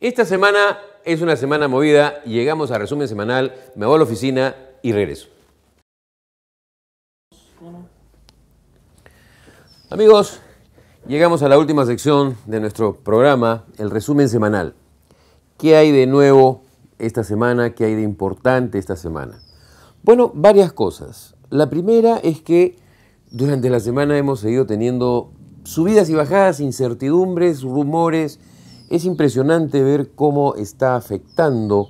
Esta semana es una semana movida, llegamos a resumen semanal, me voy a la oficina y regreso. Amigos, llegamos a la última sección de nuestro programa, el resumen semanal. ¿Qué hay de nuevo esta semana? ¿Qué hay de importante esta semana? Bueno, varias cosas. La primera es que durante la semana hemos seguido teniendo subidas y bajadas, incertidumbres, rumores. Es impresionante ver cómo está afectando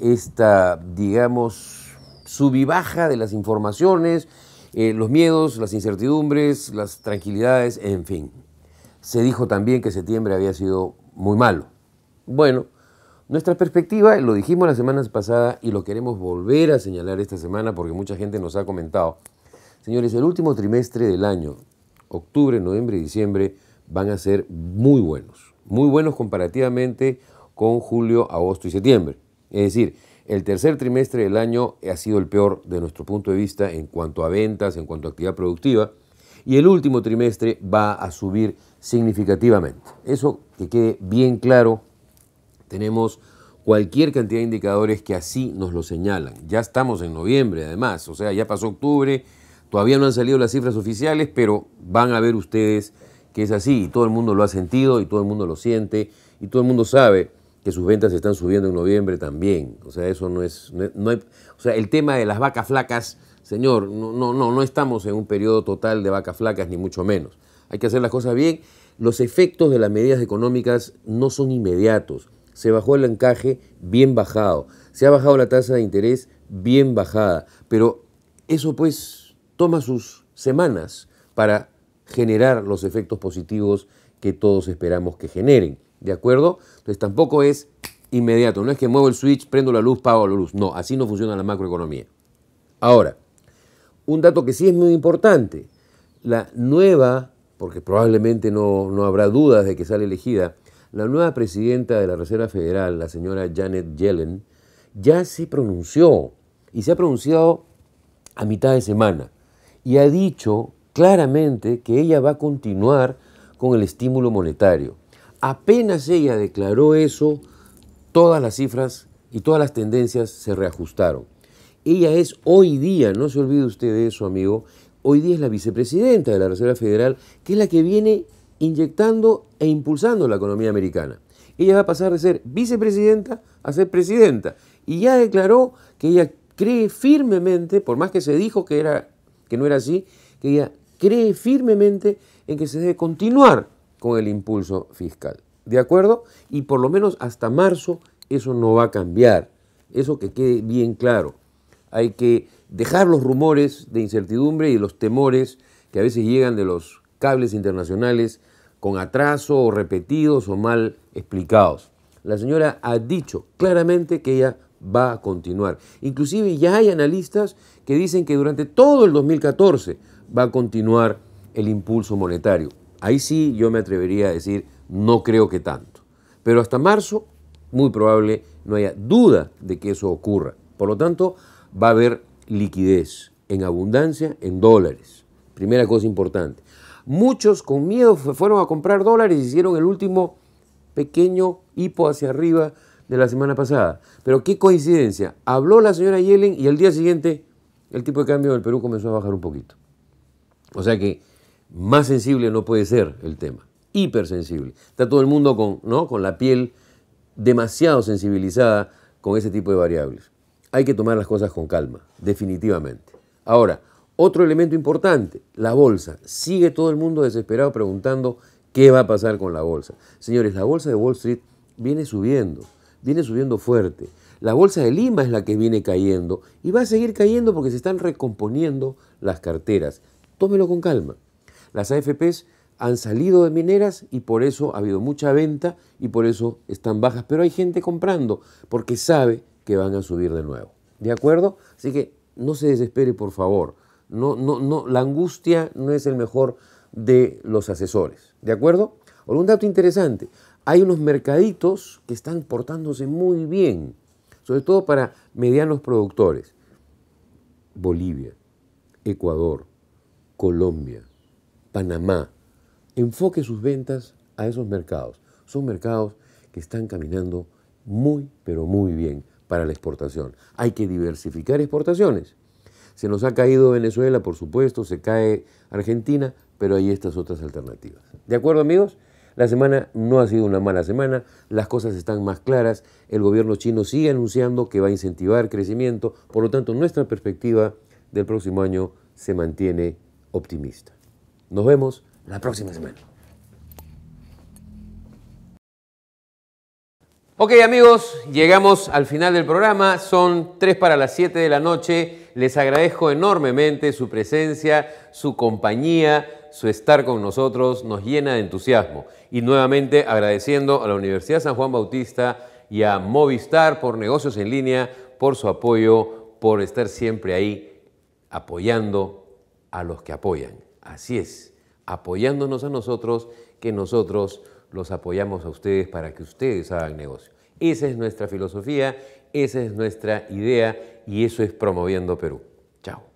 esta, digamos, sub baja de las informaciones, eh, los miedos, las incertidumbres, las tranquilidades, en fin. Se dijo también que septiembre había sido muy malo. Bueno, nuestra perspectiva, lo dijimos la semana pasada y lo queremos volver a señalar esta semana porque mucha gente nos ha comentado. Señores, el último trimestre del año, octubre, noviembre y diciembre van a ser muy buenos, muy buenos comparativamente con julio, agosto y septiembre. Es decir, el tercer trimestre del año ha sido el peor de nuestro punto de vista en cuanto a ventas, en cuanto a actividad productiva, y el último trimestre va a subir significativamente. Eso que quede bien claro, tenemos cualquier cantidad de indicadores que así nos lo señalan. Ya estamos en noviembre, además, o sea, ya pasó octubre, Todavía no han salido las cifras oficiales, pero van a ver ustedes que es así. Y todo el mundo lo ha sentido y todo el mundo lo siente y todo el mundo sabe que sus ventas están subiendo en noviembre también. O sea, eso no es... o sea, el tema de las vacas flacas, señor, no, no, no, no estamos en un periodo total de vacas flacas, ni mucho menos. Hay que hacer las cosas bien. Los efectos de las medidas económicas no son inmediatos. Se bajó el encaje bien bajado. Se ha bajado la tasa de interés bien bajada. Pero eso pues toma sus semanas para generar los efectos positivos que todos esperamos que generen. ¿De acuerdo? Entonces tampoco es inmediato, no es que muevo el switch, prendo la luz, pago la luz. No, así no funciona la macroeconomía. Ahora, un dato que sí es muy importante, la nueva, porque probablemente no, no habrá dudas de que sale elegida, la nueva presidenta de la Reserva Federal, la señora Janet Yellen, ya se pronunció y se ha pronunciado a mitad de semana y ha dicho claramente que ella va a continuar con el estímulo monetario. Apenas ella declaró eso, todas las cifras y todas las tendencias se reajustaron. Ella es hoy día, no se olvide usted de eso, amigo, hoy día es la vicepresidenta de la Reserva Federal, que es la que viene inyectando e impulsando la economía americana. Ella va a pasar de ser vicepresidenta a ser presidenta. Y ya declaró que ella cree firmemente, por más que se dijo que era que no era así, que ella cree firmemente en que se debe continuar con el impulso fiscal. ¿De acuerdo? Y por lo menos hasta marzo eso no va a cambiar. Eso que quede bien claro. Hay que dejar los rumores de incertidumbre y los temores que a veces llegan de los cables internacionales con atraso o repetidos o mal explicados. La señora ha dicho claramente que ella va a continuar. Inclusive ya hay analistas que dicen que durante todo el 2014 va a continuar el impulso monetario. Ahí sí yo me atrevería a decir, no creo que tanto. Pero hasta marzo, muy probable, no haya duda de que eso ocurra. Por lo tanto, va a haber liquidez en abundancia en dólares. Primera cosa importante. Muchos con miedo fueron a comprar dólares y hicieron el último pequeño hipo hacia arriba de la semana pasada. Pero qué coincidencia. Habló la señora Yellen y al día siguiente el tipo de cambio del Perú comenzó a bajar un poquito. O sea que más sensible no puede ser el tema. Hipersensible. Está todo el mundo con, ¿no? con la piel demasiado sensibilizada con ese tipo de variables. Hay que tomar las cosas con calma, definitivamente. Ahora, otro elemento importante, la bolsa. Sigue todo el mundo desesperado preguntando qué va a pasar con la bolsa. Señores, la bolsa de Wall Street viene subiendo viene subiendo fuerte. La bolsa de Lima es la que viene cayendo y va a seguir cayendo porque se están recomponiendo las carteras. Tómelo con calma. Las AFPs han salido de mineras y por eso ha habido mucha venta y por eso están bajas. Pero hay gente comprando porque sabe que van a subir de nuevo. ¿De acuerdo? Así que no se desespere, por favor. No, no, no, la angustia no es el mejor de los asesores. ¿De acuerdo? un dato interesante. Hay unos mercaditos que están portándose muy bien, sobre todo para medianos productores. Bolivia, Ecuador, Colombia, Panamá. Enfoque sus ventas a esos mercados. Son mercados que están caminando muy, pero muy bien para la exportación. Hay que diversificar exportaciones. Se nos ha caído Venezuela, por supuesto, se cae Argentina, pero hay estas otras alternativas. ¿De acuerdo, amigos? La semana no ha sido una mala semana, las cosas están más claras, el gobierno chino sigue anunciando que va a incentivar crecimiento, por lo tanto nuestra perspectiva del próximo año se mantiene optimista. Nos vemos la próxima semana. Ok amigos, llegamos al final del programa, son 3 para las 7 de la noche. Les agradezco enormemente su presencia, su compañía, su estar con nosotros, nos llena de entusiasmo. Y nuevamente agradeciendo a la Universidad San Juan Bautista y a Movistar por negocios en línea, por su apoyo, por estar siempre ahí apoyando a los que apoyan. Así es, apoyándonos a nosotros que nosotros los apoyamos a ustedes para que ustedes hagan negocio. Esa es nuestra filosofía, esa es nuestra idea y eso es Promoviendo Perú. Chao.